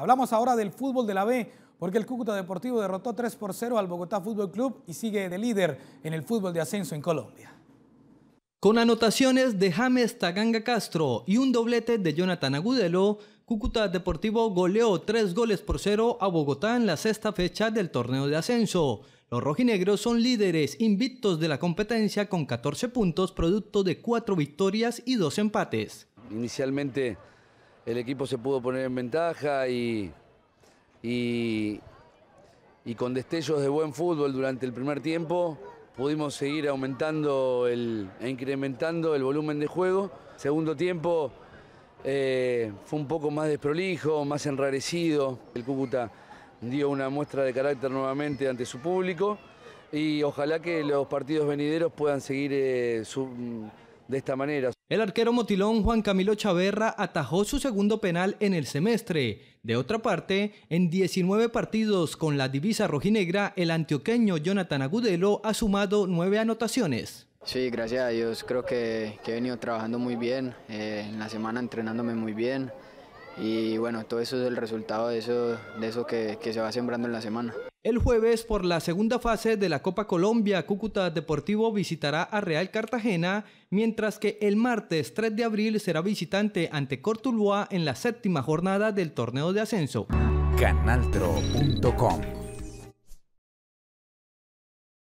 Hablamos ahora del fútbol de la B, porque el Cúcuta Deportivo derrotó 3 por 0 al Bogotá Fútbol Club y sigue de líder en el fútbol de ascenso en Colombia. Con anotaciones de James Taganga Castro y un doblete de Jonathan Agudelo, Cúcuta Deportivo goleó 3 goles por 0 a Bogotá en la sexta fecha del torneo de ascenso. Los rojinegros son líderes invictos de la competencia con 14 puntos, producto de 4 victorias y 2 empates. Inicialmente el equipo se pudo poner en ventaja y, y, con destellos de buen fútbol durante el primer tiempo pudimos seguir aumentando el, e incrementando el volumen de juego. Segundo tiempo eh, fue un poco más desprolijo, más enrarecido. El Cúcuta dio una muestra de carácter nuevamente ante su público y ojalá que los partidos venideros puedan seguir eh, su, de esta manera. El arquero motilón Juan Camilo Chaverra atajó su segundo penal en el semestre. De otra parte, en 19 partidos con la divisa rojinegra, el antioqueño Jonathan Agudelo ha sumado 9 anotaciones. Sí, gracias a Dios, creo que, he venido trabajando muy bien, eh, en la semana entrenándome muy bien, y bueno, todo eso es el resultado de eso, de eso que, se va sembrando en la semana. El jueves, por la segunda fase de la Copa Colombia, Cúcuta Deportivo visitará a Real Cartagena, mientras que el martes 3 de abril será visitante ante Cortuluá en la séptima jornada del torneo de ascenso. Canaltro.com